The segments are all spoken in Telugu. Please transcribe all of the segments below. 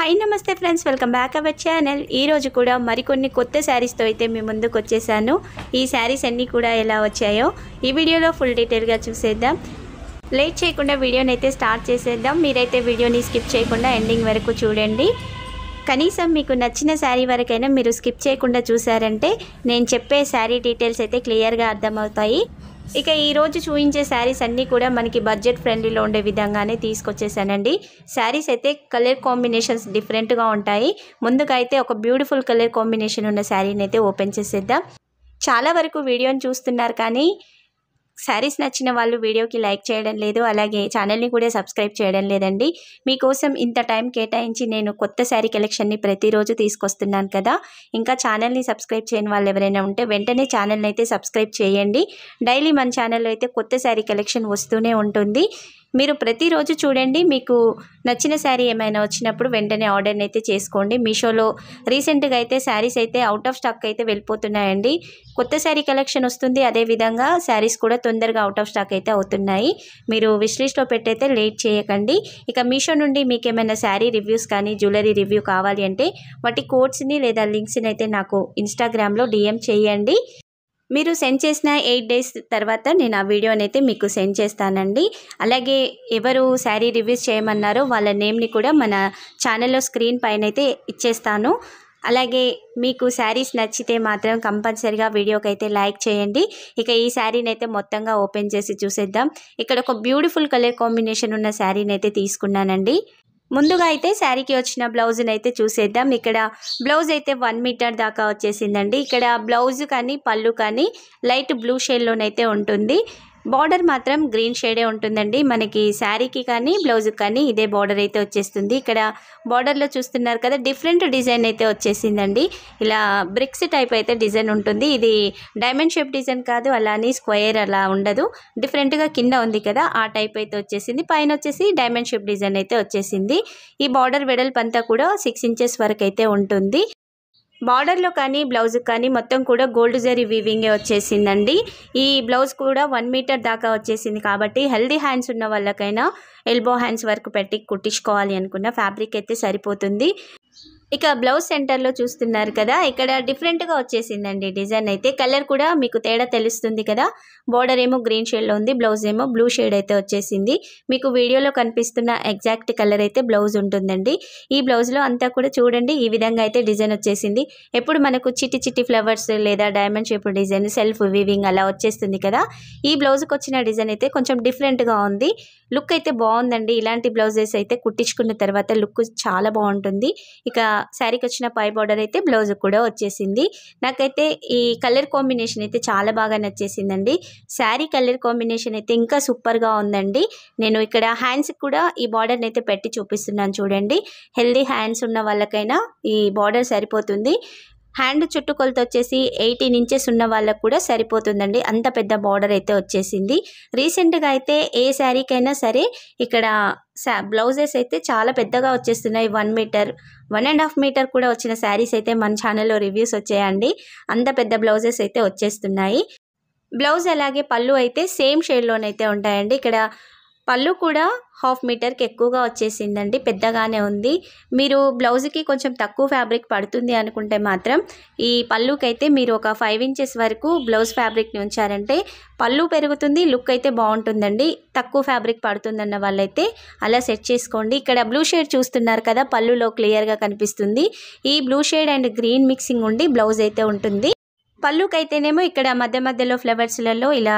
హై నమస్తే friends welcome back our channel ఈరోజు కూడా మరికొన్ని కొత్త శారీస్తో అయితే మీ ముందుకు వచ్చేసాను ఈ శారీస్ అన్నీ కూడా ఎలా వచ్చాయో ఈ వీడియోలో ఫుల్ డీటెయిల్గా చూసేద్దాం లేట్ చేయకుండా వీడియోని అయితే స్టార్ట్ చేసేద్దాం మీరైతే వీడియోని స్కిప్ చేయకుండా ఎండింగ్ వరకు చూడండి కనీసం మీకు నచ్చిన శారీ వరకైనా మీరు స్కిప్ చేయకుండా చూసారంటే నేను చెప్పే శారీ డీటెయిల్స్ అయితే క్లియర్గా అర్థమవుతాయి ఇక ఈరోజు చూపించే శారీస్ అన్నీ కూడా మనకి బడ్జెట్ ఫ్రెండ్లీలో ఉండే విధంగానే తీసుకొచ్చేసానండి శారీస్ అయితే కలర్ కాంబినేషన్స్ డిఫరెంట్గా ఉంటాయి ముందుగా అయితే ఒక బ్యూటిఫుల్ కలర్ కాంబినేషన్ ఉన్న శారీని అయితే ఓపెన్ చేసేద్దాం చాలా వరకు వీడియోని చూస్తున్నారు కానీ శారీస్ నచ్చిన వాళ్ళు వీడియోకి లైక్ చేయడం లేదు అలాగే ఛానల్ని కూడా సబ్స్క్రైబ్ చేయడం లేదండి మీకోసం ఇంత టైం కేటాయించి నేను కొత్త శారీ కలెక్షన్ని ప్రతిరోజు తీసుకొస్తున్నాను కదా ఇంకా ఛానల్ని సబ్స్క్రైబ్ చేయని వాళ్ళు ఎవరైనా ఉంటే వెంటనే ఛానల్ని అయితే సబ్స్క్రైబ్ చేయండి డైలీ మన ఛానల్లో అయితే కొత్త శారీ కలెక్షన్ వస్తూనే ఉంటుంది మీరు ప్రతిరోజు చూడండి మీకు నచ్చిన శారీ ఏమైనా వచ్చినప్పుడు వెంటనే ఆర్డర్ని అయితే చేసుకోండి మీషోలో రీసెంట్గా అయితే శారీస్ అయితే అవుట్ ఆఫ్ స్టాక్ అయితే వెళ్ళిపోతున్నాయండి కొత్త శారీ కలెక్షన్ వస్తుంది అదేవిధంగా శారీస్ కూడా తొందరగా అవుట్ ఆఫ్ స్టాక్ అయితే అవుతున్నాయి మీరు విశ్లిస్ట్లో పెట్టయితే లేట్ చేయకండి ఇక మీషో నుండి మీకు ఏమైనా శారీ రివ్యూస్ కానీ జ్యువెలరీ రివ్యూ కావాలి అంటే వాటి కోడ్స్ని లేదా లింక్స్ని అయితే నాకు ఇన్స్టాగ్రామ్లో డిఎం చేయండి మీరు సెండ్ చేసిన ఎయిట్ డేస్ తర్వాత నేను ఆ వీడియోని అయితే మీకు సెండ్ చేస్తానండి అలాగే ఎవరు శారీ రివ్యూస్ చేయమన్నారో వాళ్ళ నేమ్ని కూడా మన ఛానల్లో స్క్రీన్ పైన అయితే ఇచ్చేస్తాను అలాగే మీకు శారీస్ నచ్చితే మాత్రం కంపల్సరిగా వీడియోకి అయితే లైక్ చేయండి ఇక ఈ శారీని అయితే మొత్తంగా ఓపెన్ చేసి చూసేద్దాం ఇక్కడ ఒక బ్యూటిఫుల్ కలర్ కాంబినేషన్ ఉన్న శారీని అయితే తీసుకున్నానండి ముందుగా అయితే శారీకి వచ్చిన బ్లౌజ్ని అయితే చూసేద్దాం ఇక్కడ బ్లౌజ్ అయితే వన్ మీటర్ దాకా వచ్చేసిందండి ఇక్కడ బ్లౌజ్ కానీ పళ్ళు కానీ లైట్ బ్లూ షేడ్లోనైతే ఉంటుంది బార్డర్ మాత్రం గ్రీన్ షేడే ఉంటుందండి మనకి శారీకి కానీ బ్లౌజ్కి కానీ ఇదే బార్డర్ అయితే వచ్చేస్తుంది ఇక్కడ బార్డర్లో చూస్తున్నారు కదా డిఫరెంట్ డిజైన్ అయితే వచ్చేసిందండి ఇలా బ్రిక్స్ టైప్ అయితే డిజైన్ ఉంటుంది ఇది డైమండ్ షేప్ డిజైన్ కాదు అలానే స్క్వేర్ అలా ఉండదు డిఫరెంట్గా కింద ఉంది కదా ఆ టైప్ అయితే వచ్చేసింది పైన వచ్చేసి డైమండ్ షేప్ డిజైన్ అయితే వచ్చేసింది ఈ బార్డర్ వెడల్పంతా కూడా సిక్స్ ఇంచెస్ వరకు అయితే ఉంటుంది బార్డర్లో కానీ బ్లౌజ్ కానీ మొత్తం కూడా గోల్డ్ జరీ వీవింగే వచ్చేసిందండి ఈ బ్లౌజ్ కూడా వన్ మీటర్ దాకా వచ్చేసింది కాబట్టి హెల్దీ హ్యాండ్స్ ఉన్న వాళ్ళకైనా ఎల్బో హ్యాండ్స్ వరకు పెట్టి కుట్టించుకోవాలి అనుకున్న ఫ్యాబ్రిక్ అయితే సరిపోతుంది ఇక బ్లౌజ్ సెంటర్లో చూస్తున్నారు కదా ఇక్కడ డిఫరెంట్గా వచ్చేసిందండి డిజైన్ అయితే కలర్ కూడా మీకు తేడా తెలుస్తుంది కదా బార్డర్ ఏమో గ్రీన్ షేడ్లో ఉంది బ్లౌజ్ ఏమో బ్లూ షేడ్ అయితే వచ్చేసింది మీకు వీడియోలో కనిపిస్తున్న ఎగ్జాక్ట్ కలర్ అయితే బ్లౌజ్ ఉంటుందండి ఈ బ్లౌజ్లో అంతా కూడా చూడండి ఈ విధంగా అయితే డిజైన్ వచ్చేసింది ఎప్పుడు మనకు చిట్టి చిట్టి ఫ్లవర్స్ లేదా diamond shape design self weaving అలా వచ్చేస్తుంది కదా ఈ బ్లౌజ్కి వచ్చిన డిజైన్ అయితే కొంచెం డిఫరెంట్గా ఉంది లుక్ అయితే బాగుందండి ఇలాంటి బ్లౌజెస్ అయితే కుట్టించుకున్న తర్వాత లుక్ చాలా బాగుంటుంది ఇక శారీకి వచ్చిన పై బార్డర్ అయితే బ్లౌజ్ కూడా వచ్చేసింది నాకైతే ఈ కలర్ కాంబినేషన్ అయితే చాలా బాగా నచ్చేసిందండి శారీ కలర్ కాంబినేషన్ అయితే ఇంకా సూపర్గా ఉందండి నేను ఇక్కడ హ్యాండ్స్ కూడా ఈ బార్డర్ని అయితే పెట్టి చూపిస్తున్నాను చూడండి హెల్దీ హ్యాండ్స్ ఉన్న వాళ్ళకైనా ఈ బార్డర్ సరిపోతుంది హ్యాండ్ చుట్టుకొలత వచ్చేసి ఎయిటీన్ ఇంచెస్ ఉన్న వాళ్ళకు కూడా సరిపోతుందండి అంత పెద్ద బార్డర్ అయితే వచ్చేసింది రీసెంట్గా అయితే ఏ శారీకైనా సరే ఇక్కడ బ్లౌజెస్ అయితే చాలా పెద్దగా వచ్చేస్తున్నాయి one metre one and half metre కూడా వచ్చిన శారీస్ అయితే మన ఛానల్లో రివ్యూస్ వచ్చాయండి అంత పెద్ద బ్లౌజెస్ అయితే వచ్చేస్తున్నాయి బ్లౌజ్ అలాగే పళ్ళు అయితే సేమ్ షేడ్లోనైతే ఉంటాయండి ఇక్కడ పళ్ళు కూడా హాఫ్ మీటర్కి ఎక్కువగా వచ్చేసిందండి పెద్దగానే ఉంది మీరు బ్లౌజ్కి కొంచెం తక్కువ ఫ్యాబ్రిక్ పడుతుంది అనుకుంటే మాత్రం ఈ పళ్ళుకైతే మీరు ఒక ఫైవ్ ఇంచెస్ వరకు బ్లౌజ్ ఫ్యాబ్రిక్ని ఉంచారంటే పళ్ళు పెరుగుతుంది లుక్ అయితే బాగుంటుందండి తక్కువ ఫ్యాబ్రిక్ పడుతుందన్న వాళ్ళైతే అలా సెట్ చేసుకోండి ఇక్కడ బ్లూ షేడ్ చూస్తున్నారు కదా పళ్ళులో క్లియర్గా కనిపిస్తుంది ఈ blue shade and green mixing ఉండి బ్లౌజ్ అయితే ఉంటుంది పళ్ళుకైతేనేమో ఇక్కడ మధ్య మధ్యలో ఫ్లవర్స్లలో ఇలా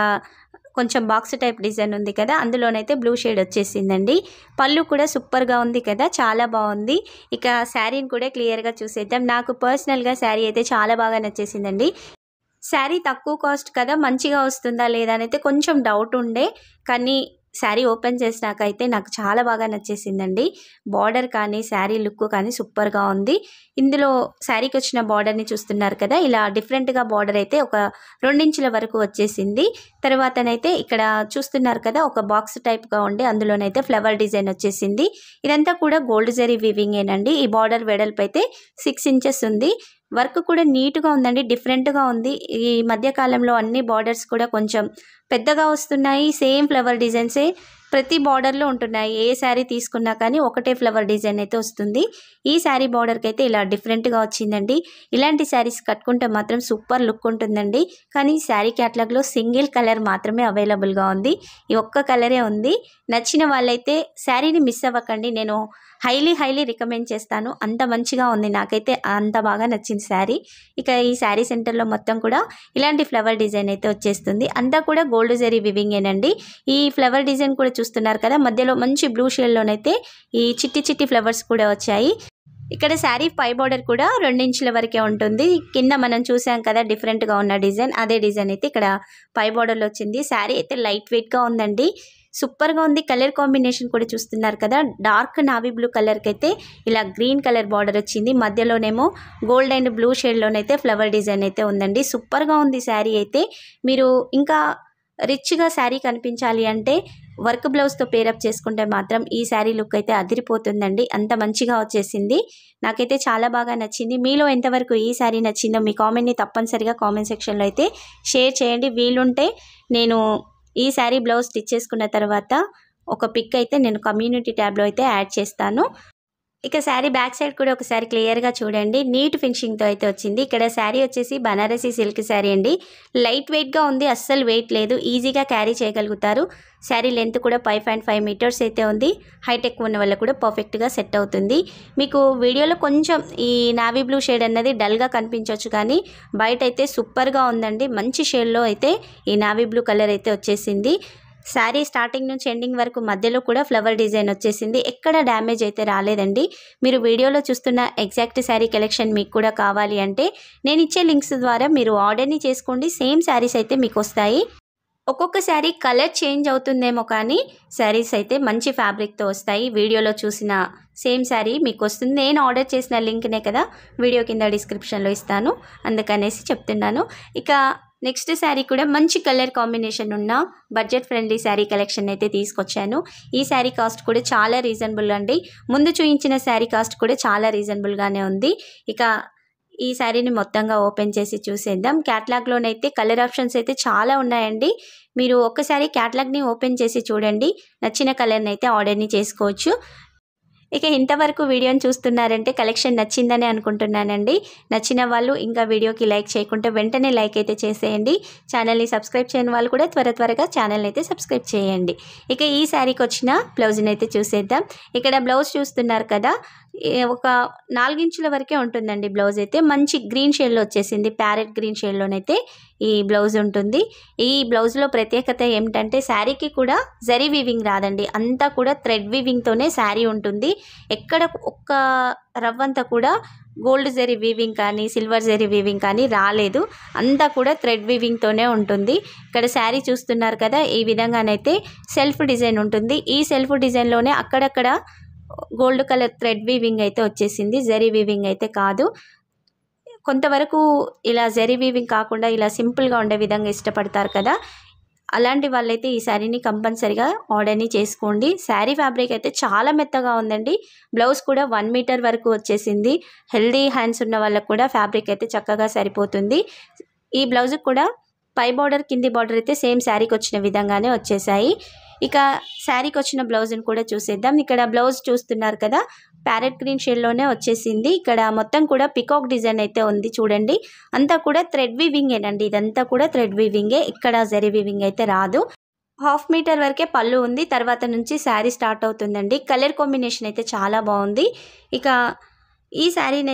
కొంచెం బాక్స్ టైప్ డిజైన్ ఉంది కదా అందులోనైతే బ్లూ షేడ్ వచ్చేసిందండి పళ్ళు కూడా సూపర్గా ఉంది కదా చాలా బాగుంది ఇక శారీని కూడా క్లియర్గా చూసేద్దాం నాకు పర్సనల్గా శారీ అయితే చాలా బాగా నచ్చేసిందండి శారీ తక్కువ కాస్ట్ కదా మంచిగా వస్తుందా లేదా అనేది కొంచెం డౌట్ ఉండే కానీ శారీ ఓపెన్ చేసినాకైతే నాకు చాలా బాగా నచ్చేసిందండి బార్డర్ కానీ శారీ లుక్ కానీ సూపర్గా ఉంది ఇందులో శారీకి వచ్చిన బార్డర్ని చూస్తున్నారు కదా ఇలా డిఫరెంట్గా బార్డర్ అయితే ఒక రెండించుల వరకు వచ్చేసింది తర్వాతనైతే ఇక్కడ చూస్తున్నారు కదా ఒక బాక్స్ టైప్గా ఉండి అందులోనైతే ఫ్లవర్ డిజైన్ వచ్చేసింది ఇదంతా కూడా గోల్డ్ జరీ ఏనండి ఈ బార్డర్ వెడల్పు అయితే సిక్స్ ఇంచెస్ ఉంది వర్క్ కూడా నీట్గా ఉందండి డిఫరెంట్గా ఉంది ఈ మధ్యకాలంలో అన్ని బార్డర్స్ కూడా కొంచెం పెద్దగా వస్తున్నాయి సేమ్ ఫ్లవర్ డిజైన్సే ప్రతి బార్డర్లో ఉంటున్నాయి ఏ శారీ తీసుకున్నా కానీ ఒకటే ఫ్లవర్ డిజైన్ అయితే వస్తుంది ఈ శారీ బార్డర్కి అయితే ఇలా డిఫరెంట్గా వచ్చిందండి ఇలాంటి శారీస్ కట్టుకుంటే మాత్రం సూపర్ లుక్ ఉంటుందండి కానీ శారీ క్యాటలాగ్లో సింగిల్ కలర్ మాత్రమే అవైలబుల్గా ఉంది ఈ ఒక్క కలరే ఉంది నచ్చిన వాళ్ళైతే శారీని మిస్ అవ్వకండి నేను హైలీ హైలీ రికమెండ్ చేస్తాను అంత మంచిగా ఉంది నాకైతే అంత బాగా నచ్చింది శారీ ఇక ఈ శారీ సెంటర్లో మొత్తం కూడా ఇలాంటి ఫ్లవర్ డిజైన్ అయితే వచ్చేస్తుంది అంతా కూడా గోల్డ్ జరీ వివింగేనండి ఈ ఫ్లవర్ డిజైన్ కూడా చూస్తున్నారు కదా మధ్యలో మంచి బ్లూ షేడ్లోనైతే ఈ చిట్టి చిట్టి ఫ్లవర్స్ కూడా వచ్చాయి ఇక్కడ శారీ పై బార్డర్ కూడా ఇంచుల వరకే ఉంటుంది కింద మనం చూసాం కదా డిఫరెంట్గా ఉన్న డిజైన్ అదే డిజైన్ అయితే ఇక్కడ పై బార్డర్లో వచ్చింది శారీ అయితే లైట్ వెయిట్గా ఉందండి సూపర్గా ఉంది కలర్ కాంబినేషన్ కూడా చూస్తున్నారు కదా డార్క్ నావీ బ్లూ కలర్కి అయితే ఇలా గ్రీన్ కలర్ బార్డర్ వచ్చింది మధ్యలోనేమో గోల్డ్ అండ్ బ్లూ షేడ్లోనైతే ఫ్లవర్ డిజైన్ అయితే ఉందండి సూపర్గా ఉంది శారీ అయితే మీరు ఇంకా రిచ్గా శారీ కనిపించాలి అంటే వర్క్ బ్లౌజ్తో పేరప్ చేసుకుంటే మాత్రం ఈ శారీ లుక్ అయితే అదిరిపోతుందండి అంత మంచిగా వచ్చేసింది నాకైతే చాలా బాగా నచ్చింది మీలో ఎంతవరకు ఈ శారీ నచ్చిందో మీ కామెంట్ని తప్పనిసరిగా కామెంట్ సెక్షన్లో అయితే షేర్ చేయండి వీలుంటే నేను ఈ శారీ బ్లౌజ్ స్టిచ్ చేసుకున్న తర్వాత ఒక పిక్ అయితే నేను కమ్యూనిటీ ట్యాబ్లో అయితే యాడ్ చేస్తాను ఇక శారీ బ్యాక్ సైడ్ కూడా ఒకసారి క్లియర్గా చూడండి నీట్ ఫినిషింగ్తో అయితే వచ్చింది ఇక్కడ శారీ వచ్చేసి బనారసి సిల్క్ శారీ అండి లైట్ వెయిట్గా ఉంది అస్సలు వెయిట్ లేదు ఈజీగా క్యారీ చేయగలుగుతారు శారీ లెంత్ కూడా ఫైవ్ పాయింట్ ఫైవ్ మీటర్స్ అయితే ఉంది హైటెక్ ఉన్న వల్ల కూడా పర్ఫెక్ట్గా సెట్ అవుతుంది మీకు వీడియోలో కొంచెం ఈ నావీ బ్లూ షేడ్ అన్నది డల్గా కనిపించవచ్చు కానీ బయట అయితే సూపర్గా ఉందండి మంచి షేడ్లో అయితే ఈ నావీ బ్లూ కలర్ అయితే వచ్చేసింది శారీ స్టార్టింగ్ నుంచి ఎండింగ్ వరకు మధ్యలో కూడా ఫ్లవర్ డిజైన్ వచ్చేసింది ఎక్కడ డ్యామేజ్ అయితే రాలేదండి మీరు వీడియోలో చూస్తున్న ఎగ్జాక్ట్ శారీ కలెక్షన్ మీకు కూడా కావాలి అంటే నేను ఇచ్చే లింక్స్ ద్వారా మీరు ఆర్డర్ని చేసుకోండి సేమ్ శారీస్ అయితే మీకు వస్తాయి ఒక్కొక్క శారీ కలర్ చేంజ్ అవుతుందేమో కానీ శారీస్ అయితే మంచి ఫ్యాబ్రిక్తో వస్తాయి వీడియోలో చూసిన సేమ్ శారీ మీకు వస్తుంది నేను ఆర్డర్ చేసిన లింక్నే కదా వీడియో కింద డిస్క్రిప్షన్లో ఇస్తాను అందుకనేసి చెప్తున్నాను ఇక నెక్స్ట్ శారీ కూడా మంచి కలర్ కాంబినేషన్ ఉన్న బడ్జెట్ ఫ్రెండ్లీ శారీ కలెక్షన్ అయితే తీసుకొచ్చాను ఈ శారీ కాస్ట్ కూడా చాలా రీజనబుల్ అండి ముందు చూపించిన శారీ కాస్ట్ కూడా చాలా రీజనబుల్గానే ఉంది ఇక ఈ శారీని మొత్తంగా ఓపెన్ చేసి చూసేద్దాం క్యాట్లాగ్లోనైతే కలర్ ఆప్షన్స్ అయితే చాలా ఉన్నాయండి మీరు ఒక్కసారి క్యాట్లాగ్ని ఓపెన్ చేసి చూడండి నచ్చిన కలర్ని అయితే ఆర్డర్ని చేసుకోవచ్చు ఇక ఇంతవరకు వీడియోని చూస్తున్నారంటే కలెక్షన్ నచ్చిందని అనుకుంటున్నానండి నచ్చిన వాళ్ళు ఇంకా వీడియోకి లైక్ చేయకుంటే వెంటనే లైక్ అయితే చేసేయండి ఛానల్ని సబ్స్క్రైబ్ చేయని వాళ్ళు కూడా త్వర త్వరగా ఛానల్ని అయితే సబ్స్క్రైబ్ చేయండి ఇక ఈ శారీకి వచ్చిన బ్లౌజ్ని అయితే చూసేద్దాం ఇక్కడ బ్లౌజ్ చూస్తున్నారు కదా ఒక నాలుగించుల వరకే ఉంటుందండి బ్లౌజ్ అయితే మంచి గ్రీన్ షేడ్లో వచ్చేసింది ప్యారెట్ గ్రీన్ షేడ్లోనైతే ఈ బ్లౌజ్ ఉంటుంది ఈ బ్లౌజ్లో ప్రత్యేకత ఏమిటంటే శారీకి కూడా జరీ వీవింగ్ రాదండి అంతా కూడా థ్రెడ్ వీవింగ్తోనే శారీ ఉంటుంది ఎక్కడ ఒక్క రవ్వంతా కూడా గోల్డ్ జరీ వీవింగ్ కానీ సిల్వర్ జరీ వీవింగ్ కానీ రాలేదు అంతా కూడా థ్రెడ్ వీవింగ్తోనే ఉంటుంది ఇక్కడ శారీ చూస్తున్నారు కదా ఈ విధంగానైతే సెల్ఫ్ డిజైన్ ఉంటుంది ఈ సెల్ఫ్ డిజైన్లోనే అక్కడక్కడ గోల్డ్ కలర్ థ్రెడ్ వీవింగ్ అయితే వచ్చేసింది జరీ వీవింగ్ అయితే కాదు కొంతవరకు ఇలా జరీ వీవింగ్ కాకుండా ఇలా సింపుల్గా ఉండే విధంగా ఇష్టపడతారు కదా అలాంటి వాళ్ళైతే ఈ శారీని కంపల్సరిగా ఆర్డర్ని చేసుకోండి శారీ ఫ్యాబ్రిక్ అయితే చాలా మెత్తగా ఉందండి బ్లౌజ్ కూడా వన్ మీటర్ వరకు వచ్చేసింది హెల్దీ హ్యాండ్స్ ఉన్న వాళ్ళకు కూడా ఫ్యాబ్రిక్ అయితే చక్కగా సరిపోతుంది ఈ బ్లౌజ్ కూడా పై బార్డర్ కింది బార్డర్ అయితే సేమ్ శారీకి వచ్చిన విధంగానే వచ్చేసాయి ఇక శారీకి వచ్చిన బ్లౌజ్ని కూడా చూసేద్దాం ఇక్కడ బ్లౌజ్ చూస్తున్నారు కదా ప్యారెట్ గ్రీన్ షేడ్లోనే వచ్చేసింది ఇక్కడ మొత్తం కూడా పికాక్ డిజైన్ అయితే ఉంది చూడండి అంతా కూడా థ్రెడ్ వివింగ్ ఏనండి ఇదంతా కూడా థ్రెడ్ వీవింగే ఇక్కడ జరీ వీవింగ్ అయితే రాదు హాఫ్ మీటర్ వరకే పళ్ళు ఉంది తర్వాత నుంచి శారీ స్టార్ట్ అవుతుందండి కలర్ కాంబినేషన్ అయితే చాలా బాగుంది ఇక ఈ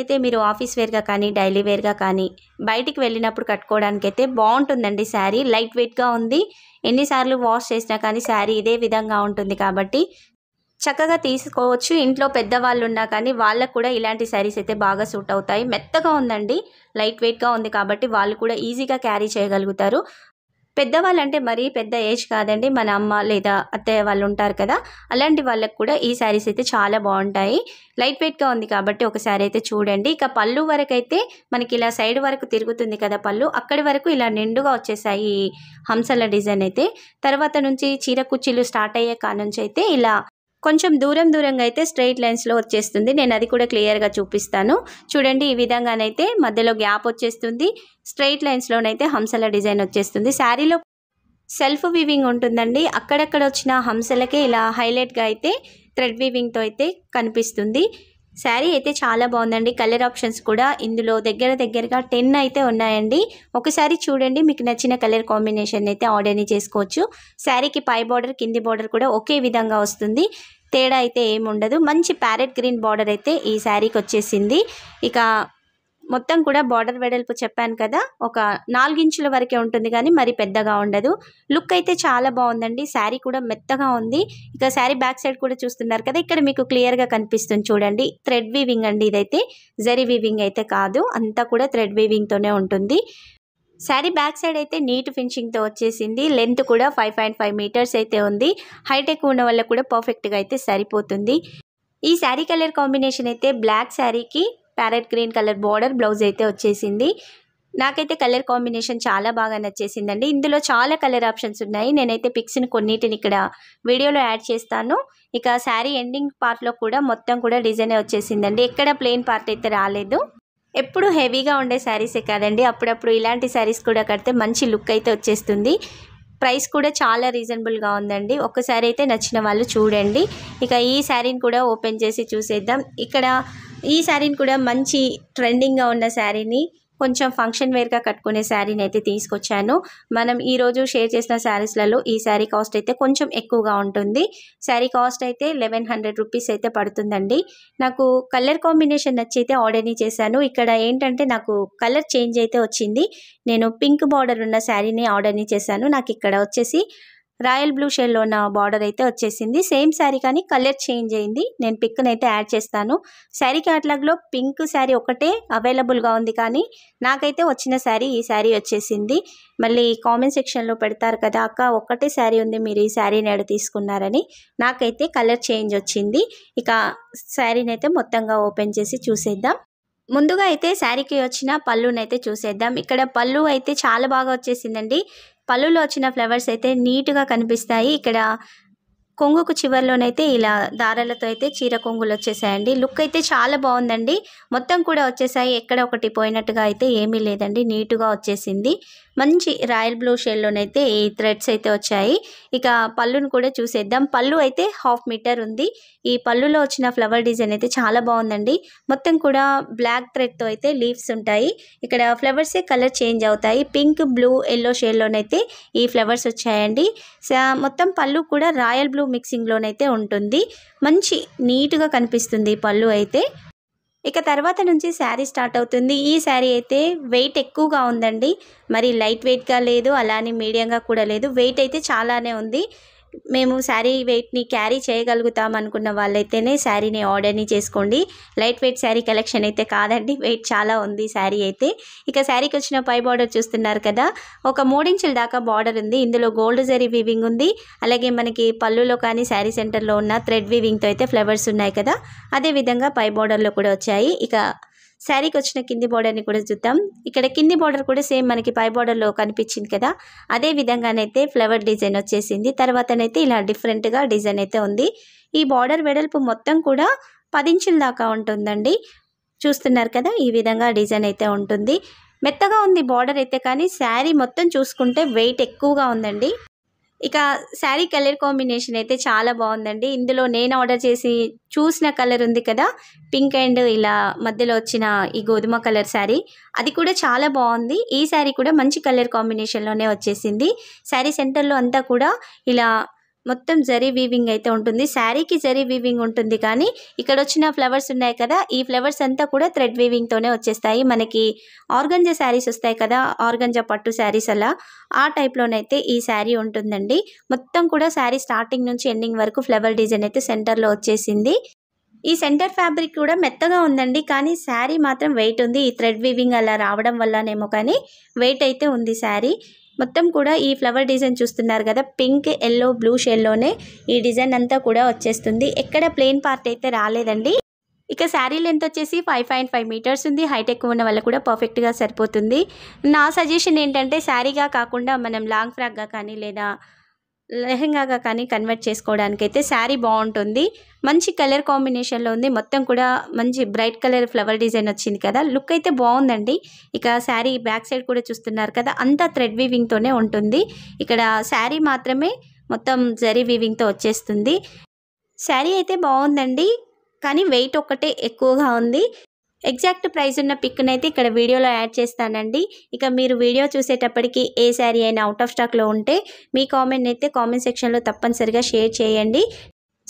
అయితే మీరు ఆఫీస్ వేర్గా కానీ డైలీ వేర్గా కానీ బయటికి వెళ్ళినప్పుడు కట్టుకోవడానికైతే బాగుంటుందండి శారీ లైట్ వెయిట్గా ఉంది ఎన్నిసార్లు వాష్ చేసినా కానీ శారీ ఇదే విధంగా ఉంటుంది కాబట్టి చక్కగా తీసుకోవచ్చు ఇంట్లో పెద్దవాళ్ళు ఉన్నా కానీ వాళ్ళకు కూడా ఇలాంటి శారీస్ అయితే బాగా సూట్ అవుతాయి మెత్తగా ఉందండి లైట్ వెయిట్గా ఉంది కాబట్టి వాళ్ళు కూడా ఈజీగా క్యారీ చేయగలుగుతారు పెద్దవాళ్ళంటే మరీ పెద్ద ఏజ్ కాదండి మన అమ్మ లేదా అత్తయ్య వాళ్ళు ఉంటారు కదా అలాంటి వాళ్ళకు కూడా ఈ శారీస్ అయితే చాలా బాగుంటాయి లైట్ వెయిట్గా ఉంది కాబట్టి ఒక శారీ అయితే చూడండి ఇక పళ్ళు వరకు అయితే మనకి ఇలా సైడ్ వరకు తిరుగుతుంది కదా పళ్ళు అక్కడి వరకు ఇలా నిండుగా వచ్చేసాయి హంసల డిజైన్ అయితే తర్వాత నుంచి చీర కుచ్చీలు స్టార్ట్ అయ్యే కానుంచి అయితే ఇలా కొంచెం దూరం దూరంగా అయితే స్ట్రైట్ లైన్స్లో వచ్చేస్తుంది నేను అది కూడా క్లియర్గా చూపిస్తాను చూడండి ఈ విధంగానైతే మధ్యలో గ్యాప్ వచ్చేస్తుంది స్ట్రైట్ లైన్స్లోనైతే హంసల డిజైన్ వచ్చేస్తుంది శారీలో సెల్ఫ్ వివింగ్ ఉంటుందండి అక్కడక్కడ వచ్చిన హంసలకే ఇలా హైలైట్గా అయితే థ్రెడ్ వివింగ్తో అయితే కనిపిస్తుంది శారీ అయితే చాలా బాగుందండి కలర్ ఆప్షన్స్ కూడా ఇందులో దగ్గర దగ్గరగా టెన్ అయితే ఉన్నాయండి ఒకసారి చూడండి మీకు నచ్చిన కలర్ కాంబినేషన్ అయితే ఆర్డర్ని చేసుకోవచ్చు శారీకి పై బార్డర్ కింది బార్డర్ కూడా ఒకే విధంగా వస్తుంది తేడా అయితే ఏముండదు మంచి ప్యారెట్ గ్రీన్ బార్డర్ అయితే ఈ శారీకి వచ్చేసింది ఇక మొత్తం కూడా బార్డర్ వెడల్పు చెప్పాను కదా ఒక నాలుగించుల వరకే ఉంటుంది కానీ మరి పెద్దగా ఉండదు లుక్ అయితే చాలా బాగుందండి శారీ కూడా మెత్తగా ఉంది ఇక శారీ బ్యాక్ సైడ్ కూడా చూస్తున్నారు కదా ఇక్కడ మీకు క్లియర్గా కనిపిస్తుంది చూడండి థ్రెడ్ వీవింగ్ అండి ఇదైతే జరీ వీవింగ్ అయితే కాదు అంతా కూడా థ్రెడ్ వీవింగ్తోనే ఉంటుంది శారీ బ్యాక్ సైడ్ అయితే నీట్ ఫినిషింగ్తో వచ్చేసింది లెంత్ కూడా ఫైవ్ పాయింట్ ఫైవ్ మీటర్స్ అయితే ఉంది హైటెక్ ఉన్న వల్ల కూడా పర్ఫెక్ట్గా అయితే సరిపోతుంది ఈ శారీ కలర్ కాంబినేషన్ అయితే బ్లాక్ శారీకి parrot green colour border blouse అయితే వచ్చేసింది నాకైతే కలర్ కాంబినేషన్ చాలా బాగా నచ్చేసిందండి ఇందులో చాలా కలర్ ఆప్షన్స్ ఉన్నాయి నేనైతే పిక్స్ని కొన్నిటిని ఇక్కడ వీడియోలో యాడ్ చేస్తాను ఇక శారీ ఎండింగ్ పార్ట్లో కూడా మొత్తం కూడా డిజైన్ వచ్చేసిందండి ఎక్కడ ప్లెయిన్ పార్ట్ అయితే రాలేదు ఎప్పుడు హెవీగా ఉండే శారీసే కాదండి అప్పుడప్పుడు ఇలాంటి శారీస్ కూడా కడితే మంచి లుక్ అయితే వచ్చేస్తుంది ప్రైస్ కూడా చాలా రీజనబుల్గా ఉందండి ఒక్కసారి అయితే నచ్చిన వాళ్ళు చూడండి ఇక ఈ శారీని కూడా ఓపెన్ చేసి చూసేద్దాం ఇక్కడ ఈ శారీని కూడా మంచి ట్రెండింగ్గా ఉన్న శారీని కొంచెం ఫంక్షన్ వేర్గా కట్టుకునే శారీని అయితే తీసుకొచ్చాను మనం ఈరోజు షేర్ చేసిన శారీస్లలో ఈ శారీ కాస్ట్ అయితే కొంచెం ఎక్కువగా ఉంటుంది శారీ కాస్ట్ అయితే లెవెన్ హండ్రెడ్ రూపీస్ అయితే పడుతుందండి నాకు కలర్ కాంబినేషన్ నచ్చి అయితే ఆర్డర్ని చేశాను ఇక్కడ ఏంటంటే నాకు కలర్ చేంజ్ అయితే వచ్చింది నేను పింక్ బార్డర్ ఉన్న శారీని ఆర్డర్ని చేశాను నాకు ఇక్కడ వచ్చేసి రాయల్ బ్లూ షేడ్లో ఉన్న బార్డర్ అయితే వచ్చేసింది సేమ్ శారీ కానీ కలర్ చేంజ్ అయింది నేను పిక్ని అయితే యాడ్ చేస్తాను శారీ క్యాటలాగ్లో పింక్ శారీ ఒకటే అవైలబుల్గా ఉంది కానీ నాకైతే వచ్చిన శారీ ఈ శారీ వచ్చేసింది మళ్ళీ కామెంట్ సెక్షన్లో పెడతారు కదా అక్క ఒక్కటే శారీ ఉంది మీరు ఈ శారీని నేడు తీసుకున్నారని నాకైతే కలర్ చేంజ్ వచ్చింది ఇక శారీని అయితే మొత్తంగా ఓపెన్ చేసి చూసేద్దాం ముందుగా అయితే శారీకి వచ్చిన పళ్ళునైతే చూసేద్దాం ఇక్కడ పళ్ళు అయితే చాలా బాగా వచ్చేసిందండి పళ్ళులో వచ్చిన ఫ్లవర్స్ అయితే నీట్గా కనిపిస్తాయి ఇక్కడ కొంగుకు చివరిలోనైతే ఇలా దారాలతో అయితే చీర కొంగులు వచ్చేసాయండి లుక్ అయితే చాలా బాగుందండి మొత్తం కూడా వచ్చేసాయి ఎక్కడ ఒకటి పోయినట్టుగా అయితే ఏమీ లేదండి నీటుగా వచ్చేసింది మంచి రాయల్ బ్లూ షేడ్లోనైతే ఈ థ్రెడ్స్ అయితే వచ్చాయి ఇక పళ్ళును కూడా చూసేద్దాం పళ్ళు అయితే హాఫ్ మీటర్ ఉంది ఈ పళ్ళులో వచ్చిన ఫ్లవర్ డిజైన్ అయితే చాలా బాగుందండి మొత్తం కూడా బ్లాక్ థ్రెడ్తో అయితే లీవ్స్ ఉంటాయి ఇక్కడ ఫ్లవర్సే కలర్ చేంజ్ అవుతాయి పింక్ బ్లూ ఎల్లో షేడ్లోనైతే ఈ ఫ్లవర్స్ వచ్చాయండి మొత్తం పళ్ళు కూడా రాయల్ బ్లూ మిక్సింగ్లోనైతే ఉంటుంది మంచి నీట్గా కనిపిస్తుంది పళ్ళు అయితే ఇక తర్వాత నుంచి శారీ స్టార్ట్ అవుతుంది ఈ శారీ అయితే వెయిట్ ఎక్కువగా ఉందండి మరి లైట్ వెయిట్గా లేదు అలానే మీడియంగా కూడా లేదు వెయిట్ అయితే చాలానే ఉంది మేము శారీ వెయిట్ని క్యారీ చేయగలుగుతాం అనుకున్న వాళ్ళైతేనే శారీని ఆర్డర్ని చేసుకోండి లైట్ వెయిట్ శారీ కలెక్షన్ అయితే కాదండి వెయిట్ చాలా ఉంది శారీ అయితే ఇక శారీకి వచ్చిన పై బార్డర్ చూస్తున్నారు కదా ఒక మూడించుల దాకా బార్డర్ ఉంది ఇందులో గోల్డ్ జరీ వివింగ్ ఉంది అలాగే మనకి పళ్ళులో కానీ శారీ సెంటర్లో ఉన్న థ్రెడ్ వివింగ్తో అయితే ఫ్లవర్స్ ఉన్నాయి కదా అదేవిధంగా పై బార్డర్లో కూడా వచ్చాయి ఇక శారీకి వచ్చిన కింది బార్డర్ని కూడా చూద్దాం ఇక్కడ కింది బార్డర్ కూడా సేమ్ మనకి పై బార్డర్లో కనిపించింది కదా అదే విధంగానైతే ఫ్లవర్ డిజైన్ వచ్చేసింది తర్వాతనైతే ఇలా డిఫరెంట్గా డిజైన్ అయితే ఉంది ఈ బార్డర్ వెడల్పు మొత్తం కూడా ఇంచుల దాకా ఉంటుందండి చూస్తున్నారు కదా ఈ విధంగా డిజైన్ అయితే ఉంటుంది మెత్తగా ఉంది బార్డర్ అయితే కానీ శారీ మొత్తం చూసుకుంటే వెయిట్ ఎక్కువగా ఉందండి ఇక శారీ కలర్ కాంబినేషన్ అయితే చాలా బాగుందండి ఇందులో నేను ఆర్డర్ చేసి చూసిన కలర్ ఉంది కదా పింక్ అండ్ ఇలా మధ్యలో వచ్చిన ఈ గోధుమ కలర్ శారీ అది కూడా చాలా బాగుంది ఈ శారీ కూడా మంచి కలర్ కాంబినేషన్లోనే వచ్చేసింది శారీ సెంటర్లో అంతా కూడా ఇలా మొత్తం జరీ వీవింగ్ అయితే ఉంటుంది శారీకి జరీ వీవింగ్ ఉంటుంది కానీ ఇక్కడ వచ్చిన ఫ్లవర్స్ ఉన్నాయి కదా ఈ ఫ్లవర్స్ అంతా కూడా థ్రెడ్ వీవింగ్తోనే వచ్చేస్తాయి మనకి ఆర్గంజా శారీస్ వస్తాయి కదా ఆర్గంజా పట్టు శారీస్ అలా ఆ టైప్లోనైతే ఈ శారీ ఉంటుందండి మొత్తం కూడా శారీ స్టార్టింగ్ నుంచి ఎండింగ్ వరకు ఫ్లవర్ డిజైన్ అయితే సెంటర్లో వచ్చేసింది ఈ సెంటర్ ఫ్యాబ్రిక్ కూడా మెత్తగా ఉందండి కానీ శారీ మాత్రం వెయిట్ ఉంది ఈ థ్రెడ్ వీవింగ్ అలా రావడం వల్లనేమో కానీ వెయిట్ అయితే ఉంది శారీ మొత్తం కూడా ఈ ఫ్లవర్ డిజైన్ చూస్తున్నారు కదా పింక్ ఎల్లో బ్లూ షేడ్లోనే ఈ డిజైన్ అంతా కూడా వచ్చేస్తుంది ఎక్కడ ప్లెయిన్ పార్ట్ అయితే రాలేదండి ఇక శారీ లెంత్ వచ్చేసి ఫైవ్ పాయింట్ ఫైవ్ మీటర్స్ ఉంది హైట్ ఎక్కువ ఉన్న వాళ్ళకు కూడా పర్ఫెక్ట్గా సరిపోతుంది నా సజెషన్ ఏంటంటే శారీగా కాకుండా మనం లాంగ్ ఫ్రాక్గా కానీ లేదా లెహెంగాగా కానీ కన్వర్ట్ చేసుకోవడానికి అయితే శారీ బాగుంటుంది మంచి కలర్ కాంబినేషన్లో ఉంది మొత్తం కూడా మంచి బ్రైట్ కలర్ ఫ్లవర్ డిజైన్ వచ్చింది కదా లుక్ అయితే బాగుందండి ఇక శారీ బ్యాక్ సైడ్ కూడా చూస్తున్నారు కదా అంతా థ్రెడ్ వీవింగ్తోనే ఉంటుంది ఇక్కడ శారీ మాత్రమే మొత్తం జరీ వీవింగ్తో వచ్చేస్తుంది శారీ అయితే బాగుందండి కానీ వెయిట్ ఒక్కటే ఎక్కువగా ఉంది ఎగ్జాక్ట్ ప్రైస్ ఉన్న పిక్ని అయితే ఇక్కడ వీడియోలో యాడ్ చేస్తానండి ఇక మీరు వీడియో చూసేటప్పటికి ఏ శారీ అయినా అవుట్ ఆఫ్ స్టాక్లో ఉంటే మీ కామెంట్ అయితే కామెంట్ సెక్షన్లో తప్పనిసరిగా షేర్ చేయండి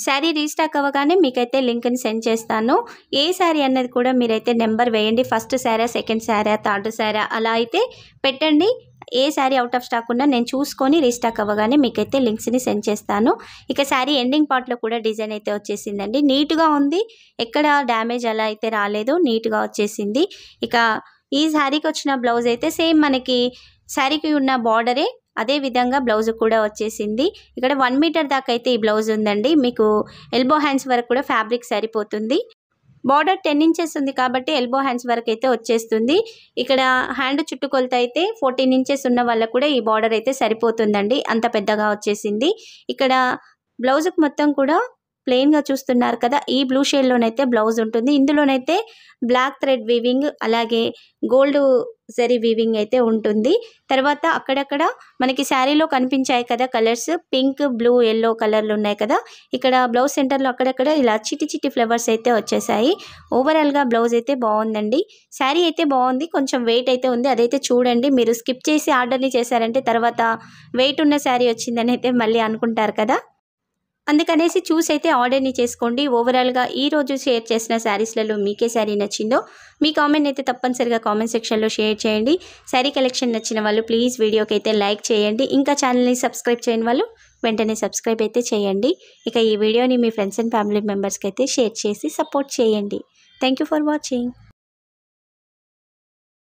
శారీ రీస్టాక్ అవ్వగానే మీకైతే లింక్ని సెండ్ చేస్తాను ఏ శారీ అన్నది కూడా మీరైతే నెంబర్ వేయండి first sari second sari third sari అలా అయితే పెట్టండి ఏ శారీ అవుట్ ఆఫ్ స్టాక్ ఉన్నా నేను చూసుకొని రీస్టాక్ అవ్వగానే మీకైతే లింక్స్ని సెండ్ చేస్తాను ఇక శారీ ఎండింగ్ పార్ట్లో కూడా డిజైన్ అయితే వచ్చేసిందండి నీట్గా ఉంది ఎక్కడ డ్యామేజ్ అలా అయితే రాలేదు నీట్గా వచ్చేసింది ఇక ఈ శారీకి వచ్చిన బ్లౌజ్ అయితే సేమ్ మనకి శారీకి ఉన్న బార్డరే అదే విధంగా బ్లౌజ్ కూడా వచ్చేసింది ఇక్కడ వన్ మీటర్ దాకా అయితే ఈ బ్లౌజ్ ఉందండి మీకు ఎల్బో హ్యాండ్స్ వరకు కూడా ఫ్యాబ్రిక్ సరిపోతుంది బార్డర్ టెన్ ఇంచెస్ ఉంది కాబట్టి ఎల్బో హ్యాండ్స్ వరకు అయితే వచ్చేస్తుంది ఇక్కడ హ్యాండ్ చుట్టుకొలత అయితే ఫోర్టీన్ ఇంచెస్ ఉన్న వాళ్ళకు కూడా ఈ బార్డర్ అయితే సరిపోతుందండి అంత పెద్దగా వచ్చేసింది ఇక్కడ బ్లౌజ్కి మొత్తం కూడా ప్లెయిన్గా చూస్తున్నారు కదా ఈ బ్లూ షేడ్లోనైతే బ్లౌజ్ ఉంటుంది ఇందులోనైతే బ్లాక్ థ్రెడ్ వీవింగ్ అలాగే గోల్డ్ జరీ వీవింగ్ అయితే ఉంటుంది తర్వాత అక్కడక్కడ మనకి శారీలో కనిపించాయి కదా కలర్స్ పింక్ బ్లూ ఎల్లో కలర్లు ఉన్నాయి కదా ఇక్కడ బ్లౌజ్ సెంటర్లో అక్కడక్కడ ఇలా చిటి చిటి ఫ్లవర్స్ అయితే వచ్చేసాయి ఓవరాల్గా బ్లౌజ్ అయితే బాగుందండి శారీ అయితే బాగుంది కొంచెం వెయిట్ అయితే ఉంది అదైతే చూడండి మీరు స్కిప్ చేసి ఆర్డర్ని చేశారంటే తర్వాత వెయిట్ ఉన్న శారీ వచ్చిందని అయితే మళ్ళీ అనుకుంటారు కదా అందుకనేసి చూసి అయితే ఆర్డర్ని చేసుకోండి ఓవరాల్గా ఈరోజు షేర్ చేసిన శారీస్లలో మీకే శారీ నచ్చిందో మీ కామెంట్ అయితే తప్పనిసరిగా కామెంట్ సెక్షన్లో షేర్ చేయండి శారీ కలెక్షన్ నచ్చిన వాళ్ళు ప్లీజ్ వీడియోకి అయితే లైక్ చేయండి ఇంకా ఛానల్ని సబ్స్క్రైబ్ చేయని వాళ్ళు వెంటనే సబ్స్క్రైబ్ అయితే చేయండి ఇక ఈ వీడియోని మీ ఫ్రెండ్స్ అండ్ ఫ్యామిలీ మెంబర్స్కి అయితే షేర్ చేసి సపోర్ట్ చేయండి థ్యాంక్ ఫర్ వాచింగ్